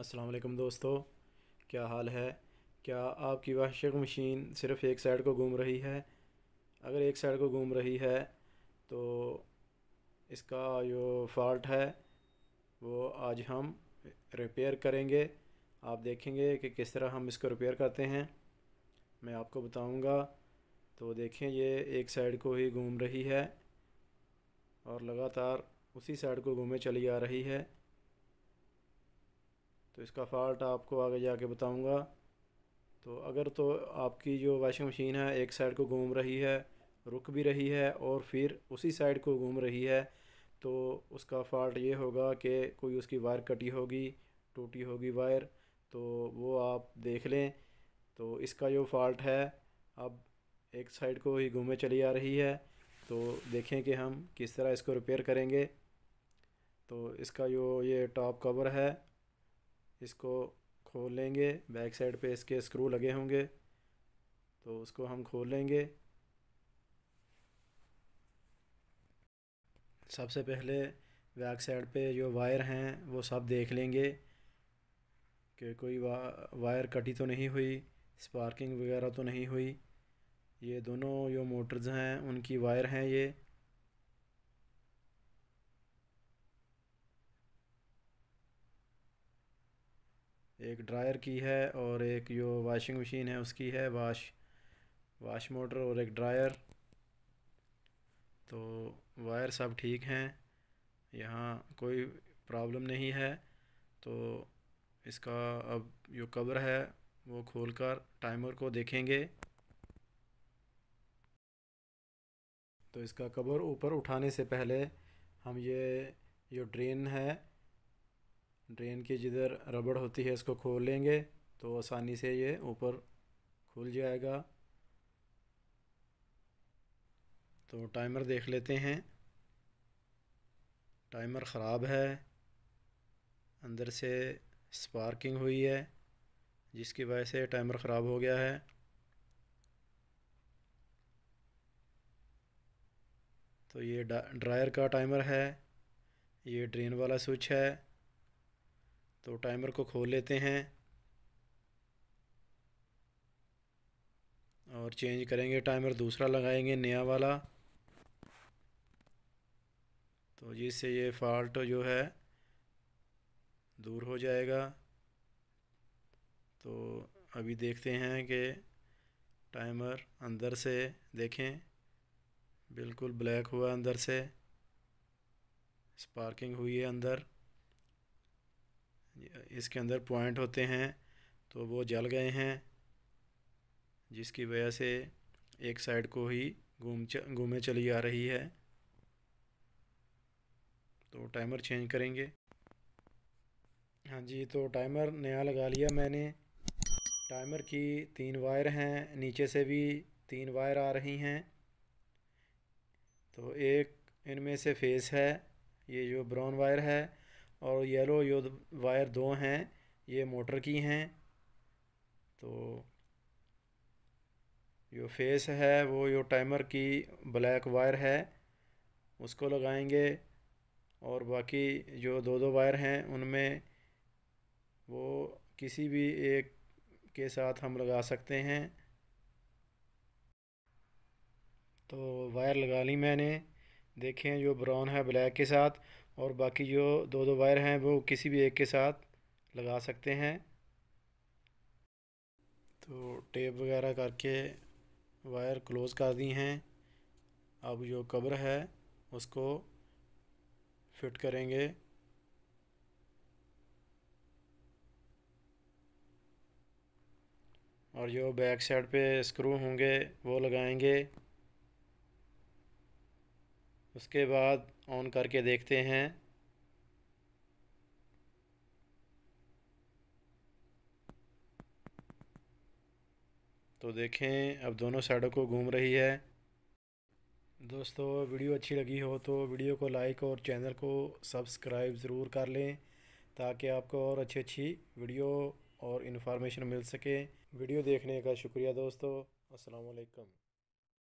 असलकम दोस्तों क्या हाल है क्या आपकी वाशिंग मशीन सिर्फ़ एक साइड को घूम रही है अगर एक साइड को घूम रही है तो इसका जो फॉल्ट है वो आज हम रिपेयर करेंगे आप देखेंगे कि किस तरह हम इसको रिपेयर करते हैं मैं आपको बताऊंगा तो देखें ये एक साइड को ही घूम रही है और लगातार उसी साइड को घूमे चली आ रही है तो इसका फॉल्ट आपको आगे जाके बताऊंगा तो अगर तो आपकी जो वाशिंग मशीन है एक साइड को घूम रही है रुक भी रही है और फिर उसी साइड को घूम रही है तो उसका फॉल्ट ये होगा कि कोई उसकी वायर कटी होगी टूटी होगी वायर तो वो आप देख लें तो इसका जो फॉल्ट है अब एक साइड को ही घूमे चली आ रही है तो देखें कि हम किस तरह इसको रिपेयर करेंगे तो इसका जो ये टॉप कवर है इसको खोल लेंगे बैक साइड पे इसके स्क्रू लगे होंगे तो उसको हम खोल लेंगे सबसे पहले बैक साइड पे जो वायर हैं वो सब देख लेंगे कि कोई वा, वायर कटी तो नहीं हुई स्पार्किंग वगैरह तो नहीं हुई ये दोनों जो मोटर्स हैं उनकी वायर हैं ये एक ड्रायर की है और एक जो वाशिंग मशीन है उसकी है वाश वाश मोटर और एक ड्रायर तो वायर सब ठीक हैं यहाँ कोई प्रॉब्लम नहीं है तो इसका अब जो कवर है वो खोलकर टाइमर को देखेंगे तो इसका कवर ऊपर उठाने से पहले हम ये जो ड्रेन है ड्रेन की जिधर रबड़ होती है इसको खोल लेंगे तो आसानी से ये ऊपर खुल जाएगा तो टाइमर देख लेते हैं टाइमर ख़राब है अंदर से स्पार्किंग हुई है जिसकी वजह से टाइमर ख़राब हो गया है तो ये ड्रायर का टाइमर है ये ड्रेन वाला स्विच है तो टाइमर को खोल लेते हैं और चेंज करेंगे टाइमर दूसरा लगाएंगे नया वाला तो जिससे ये फॉल्ट जो है दूर हो जाएगा तो अभी देखते हैं कि टाइमर अंदर से देखें बिल्कुल ब्लैक हुआ अंदर से स्पार्किंग हुई है अंदर इसके अंदर पॉइंट होते हैं तो वो जल गए हैं जिसकी वजह से एक साइड को ही घूम घूमे चली आ रही है तो टाइमर चेंज करेंगे हाँ जी तो टाइमर नया लगा लिया मैंने टाइमर की तीन वायर हैं नीचे से भी तीन वायर आ रही हैं तो एक इनमें से फेस है ये जो ब्राउन वायर है और येलो यो वायर दो हैं ये मोटर की हैं तो जो फेस है वो जो टाइमर की ब्लैक वायर है उसको लगाएंगे और बाकी जो दो दो वायर हैं उनमें वो किसी भी एक के साथ हम लगा सकते हैं तो वायर लगा ली मैंने देखें जो ब्राउन है ब्लैक के साथ और बाकी जो दो दो वायर हैं वो किसी भी एक के साथ लगा सकते हैं तो टेप वगैरह करके वायर क्लोज़ कर दी हैं अब जो कवर है उसको फिट करेंगे और जो बैक साइड पे स्क्रू होंगे वो लगाएंगे उसके बाद ऑन करके देखते हैं तो देखें अब दोनों साइडों को घूम रही है दोस्तों वीडियो अच्छी लगी हो तो वीडियो को लाइक और चैनल को सब्सक्राइब ज़रूर कर लें ताकि आपको और अच्छी अच्छी वीडियो और इन्फॉर्मेशन मिल सके वीडियो देखने का शुक्रिया दोस्तों अस्सलाम वालेकुम